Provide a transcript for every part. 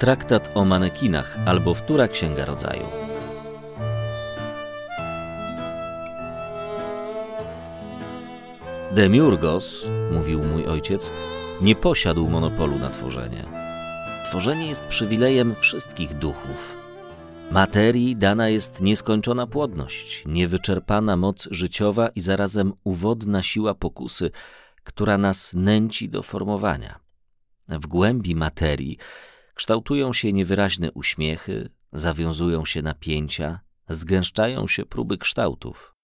Traktat o manekinach albo Wtóra Księga Rodzaju. Demiurgos, mówił mój ojciec, nie posiadł monopolu na tworzenie. Tworzenie jest przywilejem wszystkich duchów. Materii dana jest nieskończona płodność, niewyczerpana moc życiowa i zarazem uwodna siła pokusy, która nas nęci do formowania. W głębi materii Kształtują się niewyraźne uśmiechy, zawiązują się napięcia, zgęszczają się próby kształtów.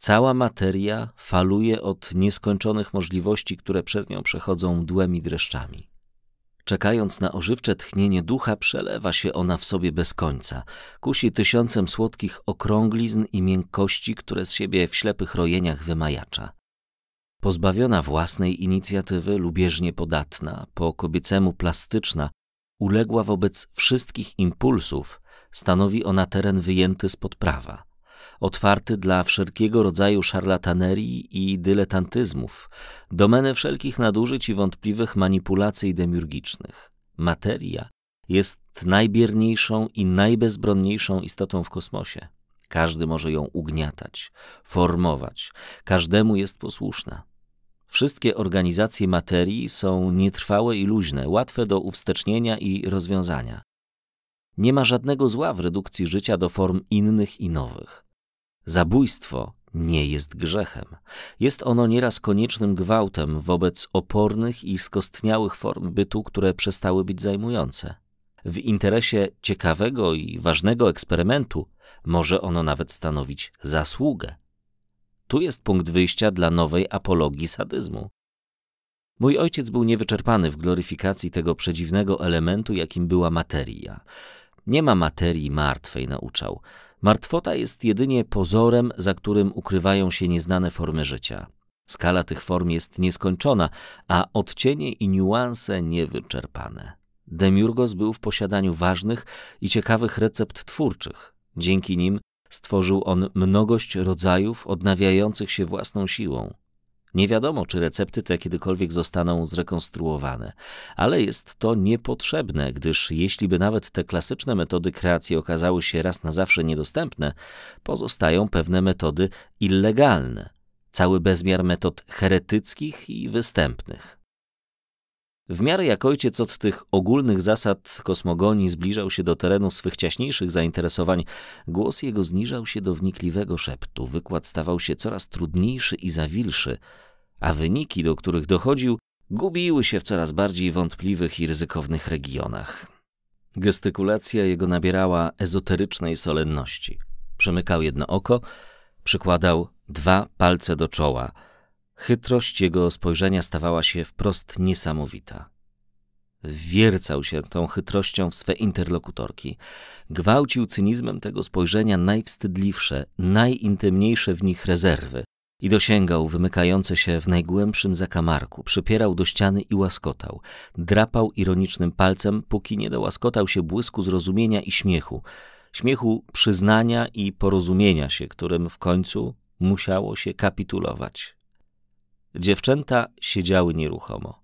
Cała materia faluje od nieskończonych możliwości, które przez nią przechodzą mdłemi dreszczami. Czekając na ożywcze tchnienie ducha, przelewa się ona w sobie bez końca, kusi tysiącem słodkich okrąglizn i miękkości, które z siebie w ślepych rojeniach wymajacza. Pozbawiona własnej inicjatywy, lubieżnie podatna, po kobiecemu plastyczna, uległa wobec wszystkich impulsów, stanowi ona teren wyjęty spod prawa, otwarty dla wszelkiego rodzaju szarlatanerii i dyletantyzmów, domenę wszelkich nadużyć i wątpliwych manipulacji demiurgicznych. Materia jest najbierniejszą i najbezbronniejszą istotą w kosmosie. Każdy może ją ugniatać, formować, każdemu jest posłuszna. Wszystkie organizacje materii są nietrwałe i luźne, łatwe do uwstecznienia i rozwiązania. Nie ma żadnego zła w redukcji życia do form innych i nowych. Zabójstwo nie jest grzechem. Jest ono nieraz koniecznym gwałtem wobec opornych i skostniałych form bytu, które przestały być zajmujące. W interesie ciekawego i ważnego eksperymentu może ono nawet stanowić zasługę. Tu jest punkt wyjścia dla nowej apologii sadyzmu. Mój ojciec był niewyczerpany w gloryfikacji tego przedziwnego elementu, jakim była materia. Nie ma materii martwej, nauczał. Martwota jest jedynie pozorem, za którym ukrywają się nieznane formy życia. Skala tych form jest nieskończona, a odcienie i niuanse niewyczerpane. Demiurgos był w posiadaniu ważnych i ciekawych recept twórczych. Dzięki nim Stworzył on mnogość rodzajów odnawiających się własną siłą. Nie wiadomo, czy recepty te kiedykolwiek zostaną zrekonstruowane, ale jest to niepotrzebne, gdyż jeśli by nawet te klasyczne metody kreacji okazały się raz na zawsze niedostępne, pozostają pewne metody illegalne, cały bezmiar metod heretyckich i występnych. W miarę jak ojciec od tych ogólnych zasad kosmogonii zbliżał się do terenu swych ciaśniejszych zainteresowań, głos jego zniżał się do wnikliwego szeptu, wykład stawał się coraz trudniejszy i zawilszy, a wyniki, do których dochodził, gubiły się w coraz bardziej wątpliwych i ryzykownych regionach. Gestykulacja jego nabierała ezoterycznej solenności. Przemykał jedno oko, przykładał dwa palce do czoła – Chytrość jego spojrzenia stawała się wprost niesamowita. Wiercał się tą chytrością w swe interlokutorki. Gwałcił cynizmem tego spojrzenia najwstydliwsze, najintymniejsze w nich rezerwy i dosięgał wymykające się w najgłębszym zakamarku, przypierał do ściany i łaskotał. Drapał ironicznym palcem, póki nie dołaskotał się błysku zrozumienia i śmiechu. Śmiechu przyznania i porozumienia się, którym w końcu musiało się kapitulować. Dziewczęta siedziały nieruchomo.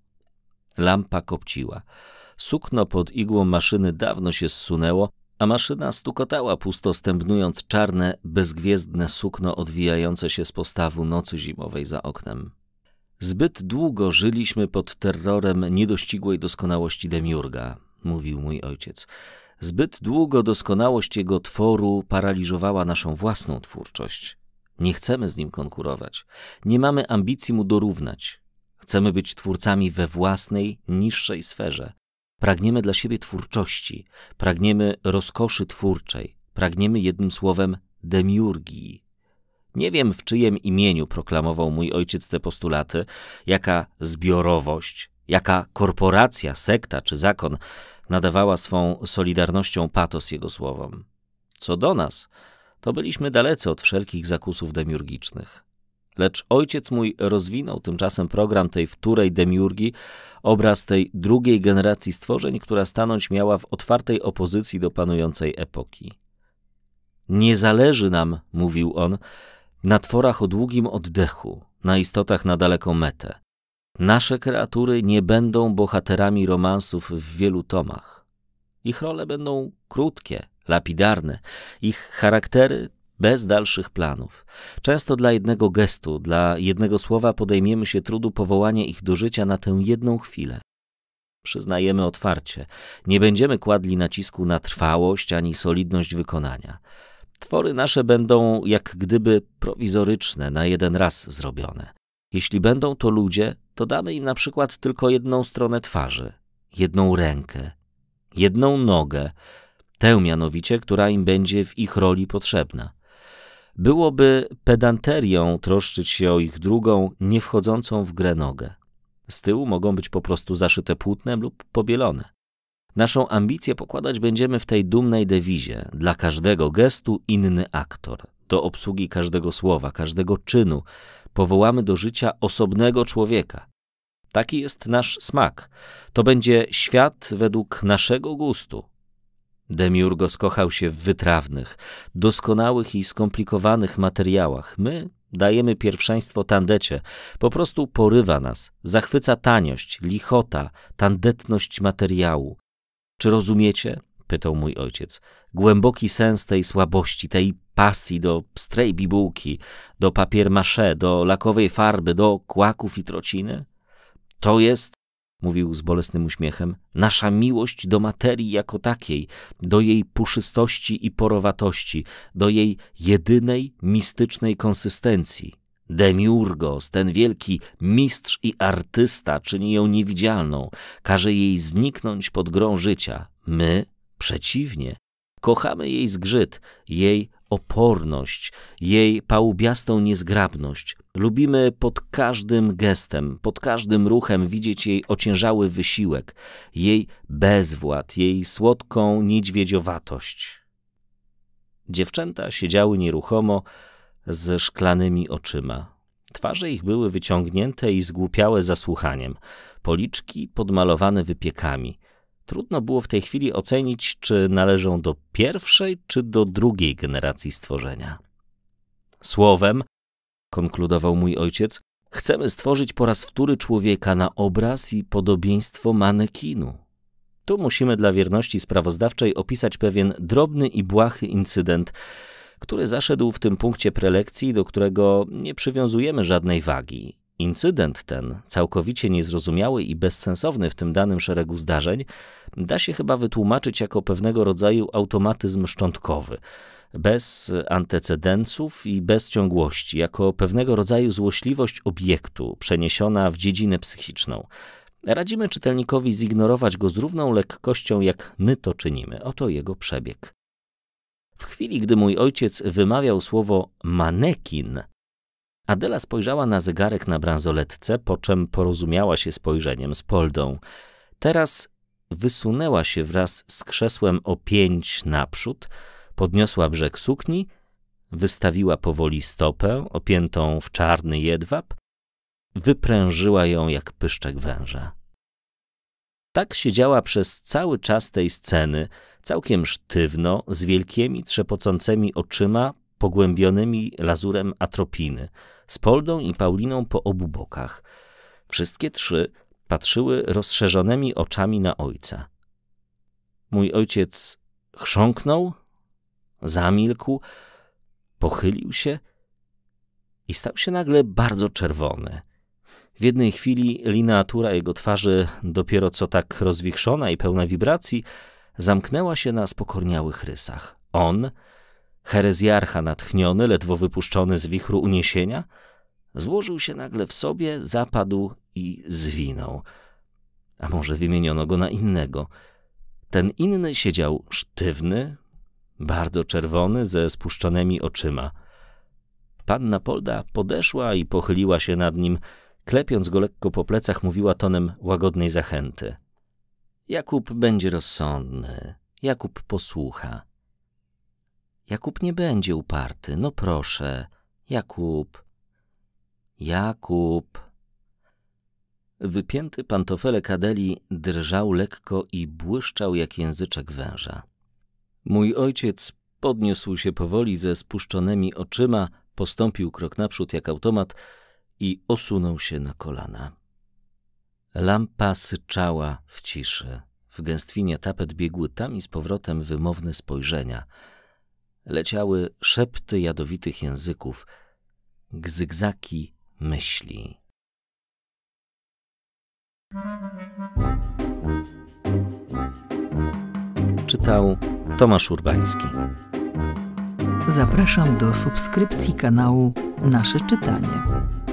Lampa kopciła. Sukno pod igłą maszyny dawno się zsunęło, a maszyna stukotała pusto, stępnując czarne, bezgwiezdne sukno odwijające się z postawu nocy zimowej za oknem. Zbyt długo żyliśmy pod terrorem niedościgłej doskonałości Demiurga, mówił mój ojciec. Zbyt długo doskonałość jego tworu paraliżowała naszą własną twórczość. Nie chcemy z nim konkurować. Nie mamy ambicji mu dorównać. Chcemy być twórcami we własnej, niższej sferze. Pragniemy dla siebie twórczości, pragniemy rozkoszy twórczej, pragniemy jednym słowem demiurgii. Nie wiem, w czyjem imieniu proklamował mój ojciec te postulaty, jaka zbiorowość, jaka korporacja, sekta czy zakon nadawała swą solidarnością patos jego słowom. Co do nas, to byliśmy dalece od wszelkich zakusów demiurgicznych. Lecz ojciec mój rozwinął tymczasem program tej wtórej demiurgii, obraz tej drugiej generacji stworzeń, która stanąć miała w otwartej opozycji do panującej epoki. Nie zależy nam, mówił on, na tworach o długim oddechu, na istotach na daleką metę. Nasze kreatury nie będą bohaterami romansów w wielu tomach. Ich role będą krótkie, lapidarne, ich charaktery bez dalszych planów. Często dla jednego gestu, dla jednego słowa podejmiemy się trudu powołania ich do życia na tę jedną chwilę. Przyznajemy otwarcie, nie będziemy kładli nacisku na trwałość ani solidność wykonania. Twory nasze będą jak gdyby prowizoryczne, na jeden raz zrobione. Jeśli będą to ludzie, to damy im na przykład tylko jedną stronę twarzy, jedną rękę, jedną nogę, tę mianowicie, która im będzie w ich roli potrzebna. Byłoby pedanterią troszczyć się o ich drugą, nie wchodzącą w grę nogę. Z tyłu mogą być po prostu zaszyte płótnem lub pobielone. Naszą ambicję pokładać będziemy w tej dumnej dewizie: dla każdego gestu inny aktor, do obsługi każdego słowa, każdego czynu powołamy do życia osobnego człowieka. Taki jest nasz smak. To będzie świat według naszego gustu. Demiurgo skochał się w wytrawnych, doskonałych i skomplikowanych materiałach. My dajemy pierwszeństwo tandecie. Po prostu porywa nas, zachwyca taniość, lichota, tandetność materiału. Czy rozumiecie? pytał mój ojciec. Głęboki sens tej słabości, tej pasji do pstrej bibułki, do papier maché, do lakowej farby, do kłaków i trociny? To jest mówił z bolesnym uśmiechem, nasza miłość do materii jako takiej, do jej puszystości i porowatości, do jej jedynej mistycznej konsystencji. Demiurgos, ten wielki mistrz i artysta, czyni ją niewidzialną, każe jej zniknąć pod grą życia. My, przeciwnie, kochamy jej zgrzyt, jej oporność, jej pałubiastą niezgrabność. Lubimy pod każdym gestem, pod każdym ruchem widzieć jej ociężały wysiłek, jej bezwład, jej słodką niedźwiedziowatość. Dziewczęta siedziały nieruchomo ze szklanymi oczyma. Twarze ich były wyciągnięte i zgłupiałe zasłuchaniem, policzki podmalowane wypiekami. Trudno było w tej chwili ocenić, czy należą do pierwszej, czy do drugiej generacji stworzenia. Słowem, konkludował mój ojciec, chcemy stworzyć po raz wtóry człowieka na obraz i podobieństwo manekinu. Tu musimy dla wierności sprawozdawczej opisać pewien drobny i błahy incydent, który zaszedł w tym punkcie prelekcji, do którego nie przywiązujemy żadnej wagi Incydent ten, całkowicie niezrozumiały i bezsensowny w tym danym szeregu zdarzeń, da się chyba wytłumaczyć jako pewnego rodzaju automatyzm szczątkowy, bez antecedensów i bez ciągłości, jako pewnego rodzaju złośliwość obiektu przeniesiona w dziedzinę psychiczną. Radzimy czytelnikowi zignorować go z równą lekkością, jak my to czynimy. Oto jego przebieg. W chwili, gdy mój ojciec wymawiał słowo manekin, Adela spojrzała na zegarek na bransoletce, po czym porozumiała się spojrzeniem z Poldą. Teraz wysunęła się wraz z krzesłem o pięć naprzód, podniosła brzeg sukni, wystawiła powoli stopę opiętą w czarny jedwab, wyprężyła ją jak pyszczek węża. Tak siedziała przez cały czas tej sceny, całkiem sztywno, z wielkimi, trzepocącymi oczyma, pogłębionymi lazurem atropiny, z Poldą i Pauliną po obu bokach. Wszystkie trzy patrzyły rozszerzonymi oczami na ojca. Mój ojciec chrząknął, zamilkł, pochylił się i stał się nagle bardzo czerwony. W jednej chwili lineatura jego twarzy, dopiero co tak rozwichrzona i pełna wibracji, zamknęła się na spokorniałych rysach. On, Herezjarcha natchniony, ledwo wypuszczony z wichru uniesienia, złożył się nagle w sobie, zapadł i zwinął. A może wymieniono go na innego. Ten inny siedział sztywny, bardzo czerwony, ze spuszczonymi oczyma. Panna Polda podeszła i pochyliła się nad nim, klepiąc go lekko po plecach, mówiła tonem łagodnej zachęty. Jakub będzie rozsądny, Jakub posłucha. Jakub nie będzie uparty, no proszę. Jakub. Jakub. Wypięty pantofelek Adeli drżał lekko i błyszczał jak języczek węża. Mój ojciec podniósł się powoli ze spuszczonymi oczyma, postąpił krok naprzód jak automat i osunął się na kolana. Lampa syczała w ciszy. W gęstwinie tapet biegły tam i z powrotem wymowne spojrzenia – leciały szepty jadowitych języków, gzygzaki myśli. Czytał Tomasz Urbański. Zapraszam do subskrypcji kanału Nasze Czytanie.